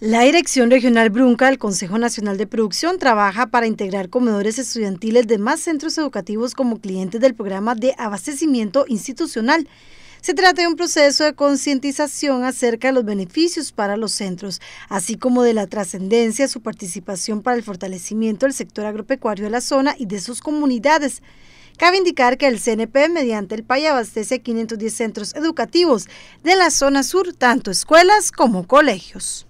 La Dirección Regional Brunca del Consejo Nacional de Producción trabaja para integrar comedores estudiantiles de más centros educativos como clientes del programa de abastecimiento institucional. Se trata de un proceso de concientización acerca de los beneficios para los centros, así como de la trascendencia de su participación para el fortalecimiento del sector agropecuario de la zona y de sus comunidades. Cabe indicar que el CNP mediante el PAI abastece 510 centros educativos de la zona sur, tanto escuelas como colegios.